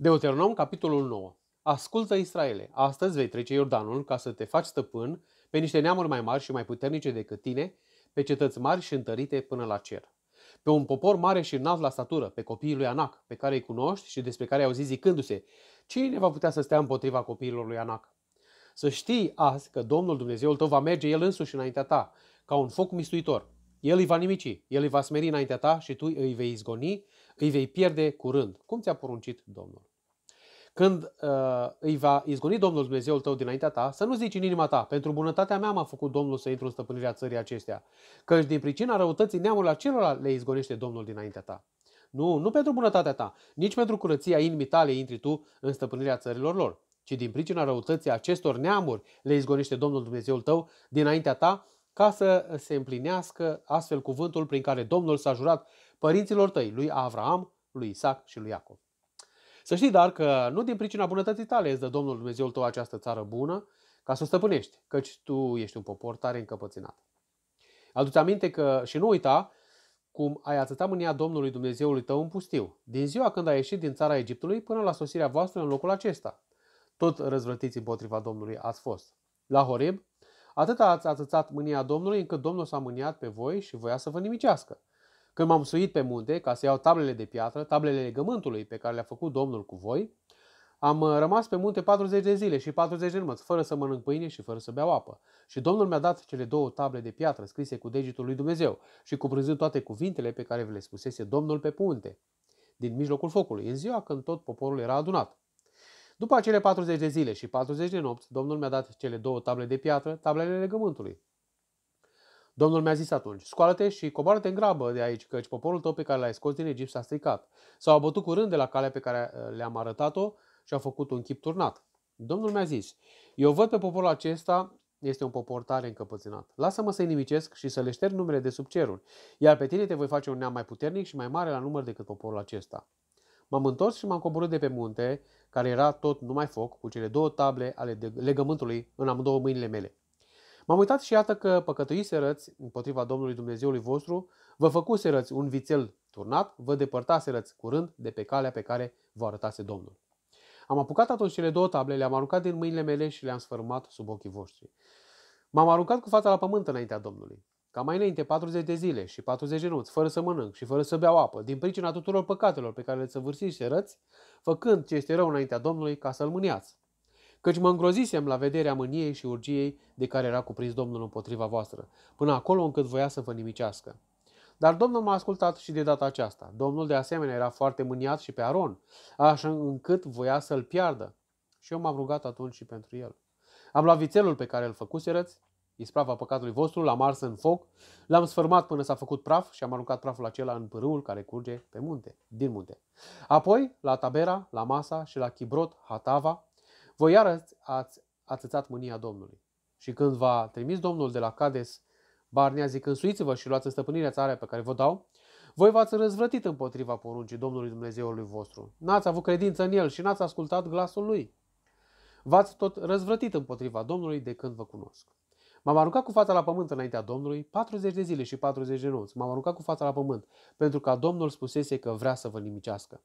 Deuteronom, capitolul 9. Ascultă, Israele, astăzi vei trece Iordanul ca să te faci stăpân pe niște neamuri mai mari și mai puternice decât tine, pe cetăți mari și întărite până la cer. Pe un popor mare și înalt la statură, pe copiii lui Anac, pe care îi cunoști și despre care ai auzit zicându-se, cine va putea să stea împotriva copiilor lui Anac? Să știi azi că Domnul Dumnezeul tău va merge El însuși înaintea ta, ca un foc mistuitor, el îi va nimici, el îi va smeri înaintea ta și tu îi vei izgoni, îi vei pierde curând, cum ți-a poruncit Domnul. Când uh, îi va izgoni Domnul Dumnezeul tău dinaintea ta, să nu zici în inima ta, pentru bunătatea mea m-a făcut Domnul să intru în stăpânirea țării acestea, căci din pricina răutății neamul acelora le izgonește Domnul dinaintea ta. Nu, nu pentru bunătatea ta, nici pentru curăția inimii tale intri tu în stăpânirea țărilor lor, ci din pricina răutății acestor neamuri le izgonește Domnul Dumnezeul tău dinaintea ta ca să se împlinească astfel cuvântul prin care Domnul s-a jurat părinților tăi, lui Avram, lui Isaac și lui Iacov. Să știi dar că nu din pricina bunătății tale îți dă Domnul Dumnezeul tău această țară bună ca să o stăpânești, căci tu ești un popor tare încăpățânat. adu aminte că și nu uita cum ai atâta mânia Domnului Dumnezeului tău în pustiu, din ziua când ai ieșit din țara Egiptului până la sosirea voastră în locul acesta. Tot răzvrătiți împotriva Domnului ați fost. La Horeb, Atât ați atățat mânia Domnului, încât Domnul s-a mâniat pe voi și voia să vă nimicească. Când m-am suit pe munte ca să iau tablele de piatră, tablele legământului pe care le-a făcut Domnul cu voi, am uh, rămas pe munte 40 de zile și 40 de nămăți, fără să mănânc pâine și fără să beau apă. Și Domnul mi-a dat cele două table de piatră scrise cu degetul lui Dumnezeu și cuprinzând toate cuvintele pe care le spusese Domnul pe punte, din mijlocul focului, în ziua când tot poporul era adunat. După acele 40 de zile și 40 de nopți, Domnul mi-a dat cele două table de piatră, tablele legământului. Domnul mi-a zis atunci, scoală-te și coboară-te în grabă de aici, căci poporul tău pe care l-ai scos din Egipt s-a stricat. S-au bătut curând de la calea pe care uh, le-am arătat-o și au făcut un chip turnat. Domnul mi-a zis, eu văd pe poporul acesta este un popor tare încăpățânat. Lasă-mă să-i nimicesc și să le șterg numele de sub cerul, iar pe tine te voi face un neam mai puternic și mai mare la număr decât poporul acesta. M-am întors și m-am coborât de pe munte, care era tot numai foc, cu cele două table ale legământului în amândouă mâinile mele. M-am uitat și iată că păcătuiserăți împotriva Domnului Dumnezeului vostru, vă făcuserăți un vițel turnat, vă depărtaserăți curând de pe calea pe care vă arătase Domnul. Am apucat atunci cele două table, le-am aruncat din mâinile mele și le-am sfărâmat sub ochii voștri. M-am aruncat cu fața la pământ înaintea Domnului ca mai înainte 40 de zile și 40 de nopți, fără să mănânc și fără să beau apă, din pricina tuturor păcatelor pe care le săvârșiți și răți, făcând ce este rău înaintea Domnului ca să-l mâniați. Căci mă îngrozisem la vederea mâniei și urgiei de care era cuprins Domnul împotriva voastră, până acolo încât voia să vă nimicească. Dar Domnul m-a ascultat și de data aceasta. Domnul de asemenea era foarte mâniat și pe Aron, așa încât voia să-l piardă. Și eu m-am rugat atunci și pentru el. Am luat vițelul pe care îl răți Isprava păcatului vostru l-am ars în foc, l-am sfârmat până s-a făcut praf și am aruncat praful acela în pârâul care curge pe munte, din munte. Apoi, la Tabera, la Masa și la Chibrot, Hatava, voi iarăți ați atățat mânia Domnului. Și când va trimis Domnul de la Cades Barnea zic, însuiți vă și luați în stăpânirea țara pe care vă dau, voi v-ați răzvrătit împotriva poruncii Domnului Dumnezeului vostru. N-ați avut credință în El și n-ați ascultat glasul Lui. V-ați tot răzvrătit împotriva Domnului de când vă cunosc. M-am aruncat cu fața la pământ înaintea Domnului 40 de zile și 40 de nopți. M-am aruncat cu fața la pământ, pentru că Domnul spusese că vrea să vă nimicească.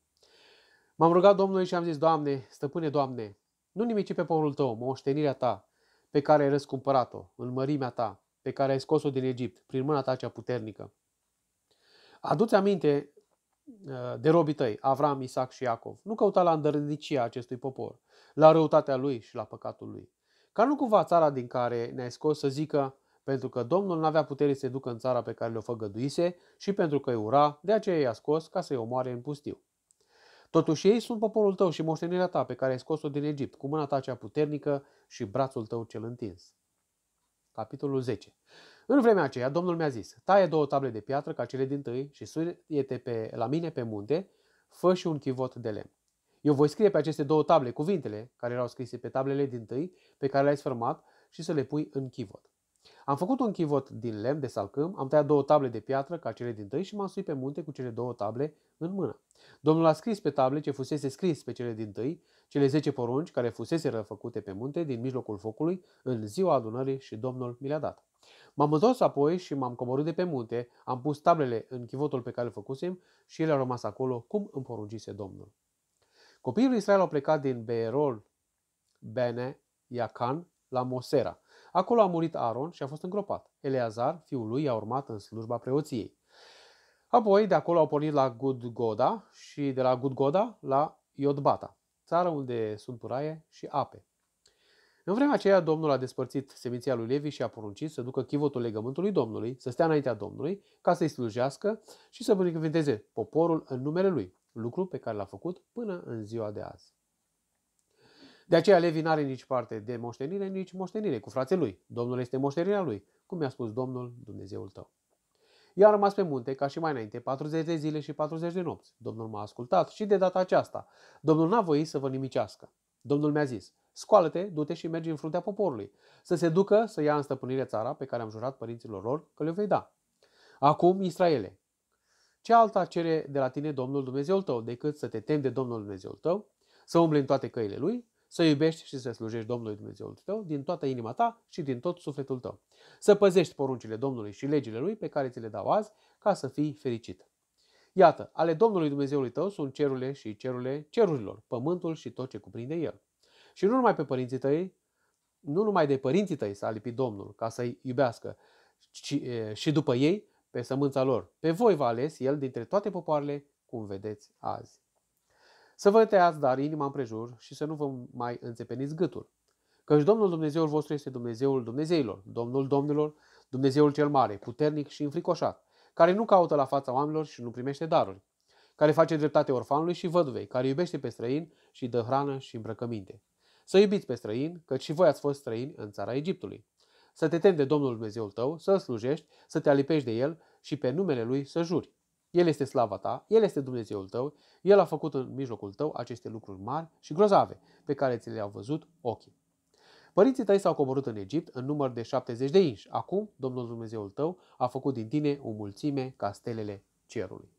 M-am rugat Domnului și am zis, Doamne, stăpâne, Doamne, nu nimici pe poporul tău, moștenirea ta, pe care ai răscumpărat-o, în mărimea ta, pe care ai scos-o din Egipt, prin mâna ta cea puternică. Aduți aminte uh, de robii tăi, Avram, Isaac și Iacov. Nu căuta la îndărândicia acestui popor, la răutatea lui și la păcatul lui. Ca nu cumva țara din care ne-ai scos să zică, pentru că Domnul nu avea putere să ducă în țara pe care le-o făgăduise și pentru că îi ura, de aceea i-a scos ca să-i omoare în pustiu. Totuși ei sunt poporul tău și moștenirea ta pe care ai scos-o din Egipt, cu mâna ta cea puternică și brațul tău cel întins. Capitolul 10. În vremea aceea, Domnul mi-a zis, taie două table de piatră ca cele din tâi și suie-te pe, la mine pe munte, fă și un chivot de lemn. Eu voi scrie pe aceste două table cuvintele care erau scrise pe tablele din tâi pe care le-ai sfârmat și să le pui în chivot. Am făcut un chivot din lemn de salcâm, am tăiat două table de piatră ca cele din tâi și m-am suit pe munte cu cele două table în mână. Domnul a scris pe table ce fusese scris pe cele din tâi, cele zece porunci care fusese răfăcute pe munte din mijlocul focului în ziua adunării și Domnul mi le-a dat. M-am întors apoi și m-am coborât de pe munte, am pus tablele în chivotul pe care îl făcusem și ele au rămas acolo cum îmi porungise Domnul. Copiii lui Israel au plecat din Beerol Bene Iacan la Mosera. Acolo a murit Aaron și a fost îngropat. Eleazar, fiul lui, a urmat în slujba preoției. Apoi, de acolo au pornit la Gudgoda și de la Gudgoda la Iodbata, țară unde sunt puraie și ape. În vremea aceea, Domnul a despărțit seminția lui Levi și a poruncit să ducă chivotul legământului Domnului, să stea înaintea Domnului, ca să-i slujească și să binecuvânteze poporul în numele lui lucru pe care l-a făcut până în ziua de azi. De aceea Levi nu are nici parte de moștenire, nici moștenire cu frații lui. Domnul este moștenirea lui, cum i-a spus Domnul Dumnezeul tău. Eu a rămas pe munte, ca și mai înainte, 40 de zile și 40 de nopți. Domnul m-a ascultat și de data aceasta. Domnul n-a voit să vă nimicească. Domnul mi-a zis, scoală-te, du-te și mergi în fruntea poporului, să se ducă să ia în stăpânire țara pe care am jurat părinților lor că le vei da. Acum, Israele, ce alta cere de la tine Domnul Dumnezeul tău decât să te temi de Domnul Dumnezeul tău, să umbli în toate căile Lui, să iubești și să slujești Domnului Dumnezeul tău din toată inima ta și din tot sufletul tău. Să păzești poruncile Domnului și legile Lui pe care ți le dau azi ca să fii fericit. Iată, ale Domnului Dumnezeului tău sunt cerurile și cerurile cerurilor, pământul și tot ce cuprinde el. Și nu numai pe părinții tăi, nu numai de părinții tăi s-a lipit Domnul ca să-i iubească, ci, și după ei, pe sămânța lor. Pe voi v-a ales el dintre toate popoarele, cum vedeți azi. Să vă tăiați dar inima împrejur și să nu vă mai înțepeniți gâtul. Căci Domnul Dumnezeul vostru este Dumnezeul Dumnezeilor, Domnul Domnilor, Dumnezeul cel mare, puternic și înfricoșat, care nu caută la fața oamenilor și nu primește daruri, care face dreptate orfanului și văduvei, care iubește pe străin și dă hrană și îmbrăcăminte. Să iubiți pe străin, căci și voi ați fost străini în țara Egiptului să te temi de Domnul Dumnezeul tău, să-L slujești, să te alipești de El și pe numele Lui să juri. El este slava ta, El este Dumnezeul tău, El a făcut în mijlocul tău aceste lucruri mari și grozave pe care ți le-au văzut ochii. Părinții tăi s-au coborât în Egipt în număr de 70 de inși. Acum Domnul Dumnezeul tău a făcut din tine o mulțime ca stelele cerului.